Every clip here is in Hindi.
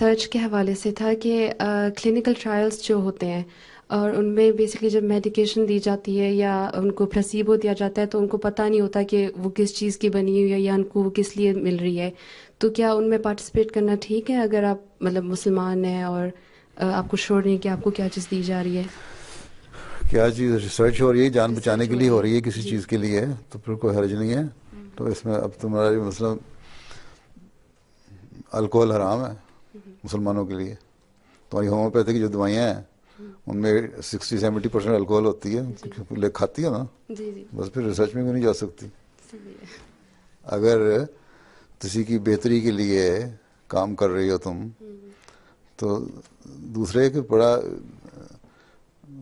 रिसर्च के हवाले से था कि क्लिनिकल ट्रायल्स जो होते हैं और उनमें बेसिकली जब मेडिकेशन दी जाती है या उनको प्लेसिबो दिया जाता है तो उनको पता नहीं होता कि वो किस चीज़ की बनी हुई है या उनको वो किस लिए मिल रही है तो क्या उनमें पार्टिसिपेट करना ठीक है अगर आप मतलब मुसलमान हैं और आपको शोर नहीं कि आपको क्या चीज़ दी जा रही है क्या चीज़ रिसर्च हो रही है जान बचाने के लिए हो रही है किसी चीज़ के लिए तो फिर कोई हर्ज नहीं है हम्म। तो इसमें अब तुम्हारा मतलब अल्कोहल हराम है मुसलमानों के लिए तो हमारी की जो दवाइयाँ हैं उनमें सिक्सटी सेवेंटी परसेंट अल्कोहल होती है ले खाती है ना जी बस फिर रिसर्च में भी नहीं जा सकती अगर किसी की बेहतरी के लिए काम कर रही हो तुम तो दूसरे के बड़ा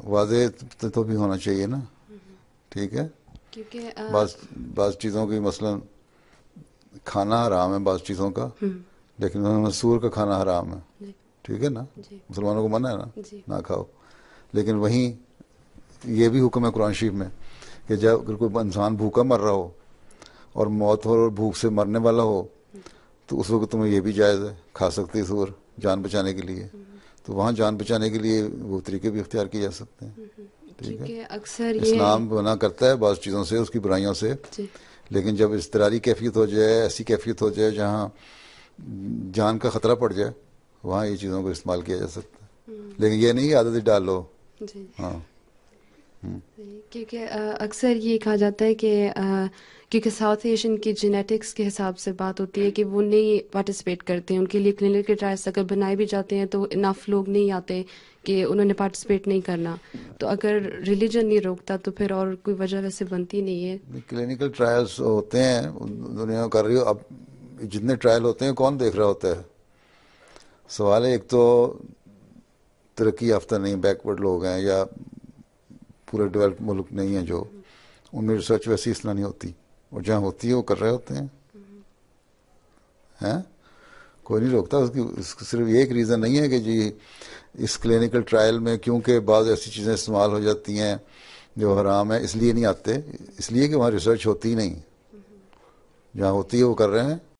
वादे तो, तो भी होना चाहिए ना ठीक है क्योंकि बस चीज़ों की मसलन खाना आराम है बस चीज़ों का हम्म। लेकिन उन्होंने मसूर का खाना हराम है ठीक है ना मुसलमानों को मना है ना ना खाओ लेकिन वहीं ये भी हुक्म है कुरान शरीफ में कि जब अगर कोई इंसान भूखा मर रहा हो और मौत हो और भूख से मरने वाला हो तो उस वक्त तुम्हें यह भी जायज़ है खा सकते हो सूर जान बचाने के लिए हम्म। तो वहाँ जान बचाने के लिए वो तरीके भी अख्तियार किए जा सकते हैं हम्म। ठीक है अक्सर इस्लाम मना करता है बाज़ चीज़ों से उसकी बुराइयों से लेकिन जब इस तरारी कैफियत हो जाए ऐसी कैफियत हो जाए जहाँ जान का ख़तरा पड़ जाए वहाँ ये चीज़ों को इस्तेमाल किया जा सकता है लेकिन ये नहीं आदत डाल लो हाँ हम्म। क्योंकि अक्सर ये कहा जाता है कि क्योंकि साउथ एशियन की जेनेटिक्स के हिसाब से बात होती है कि वो नहीं पार्टिसिपेट करते हैं उनके लिए क्लिनिकल ट्रायल्स अगर बनाए भी जाते हैं तो इनाफ लोग नहीं आते कि उन्होंने पार्टिसिपेट नहीं करना तो अगर रिलीजन नहीं रोकता तो फिर और कोई वजह वैसे बनती नहीं है क्लिनिकल ट्रायल्स होते हैं दुनिया कर रही हो अब जितने ट्रायल होते हैं कौन देख रहा होता है सवाल है एक तो तरक्की याफ्ता नहीं बैकवर्ड लोग हैं या पूरे डेवलप मुल्क नहीं है जो उनमें रिसर्च वैसी इसलिए नहीं होती और जहाँ होती है वो कर रहे होते हैं हैं कोई नहीं रोकता उसकी उसकी सिर्फ एक रीज़न नहीं है कि जी इस क्लिनिकल ट्रायल में क्योंकि बाद ऐसी चीज़ें इस्तेमाल हो जाती हैं जो हराम है इसलिए नहीं आते इसलिए कि वहाँ रिसर्च होती ही नहीं जहाँ होती है वो कर रहे हैं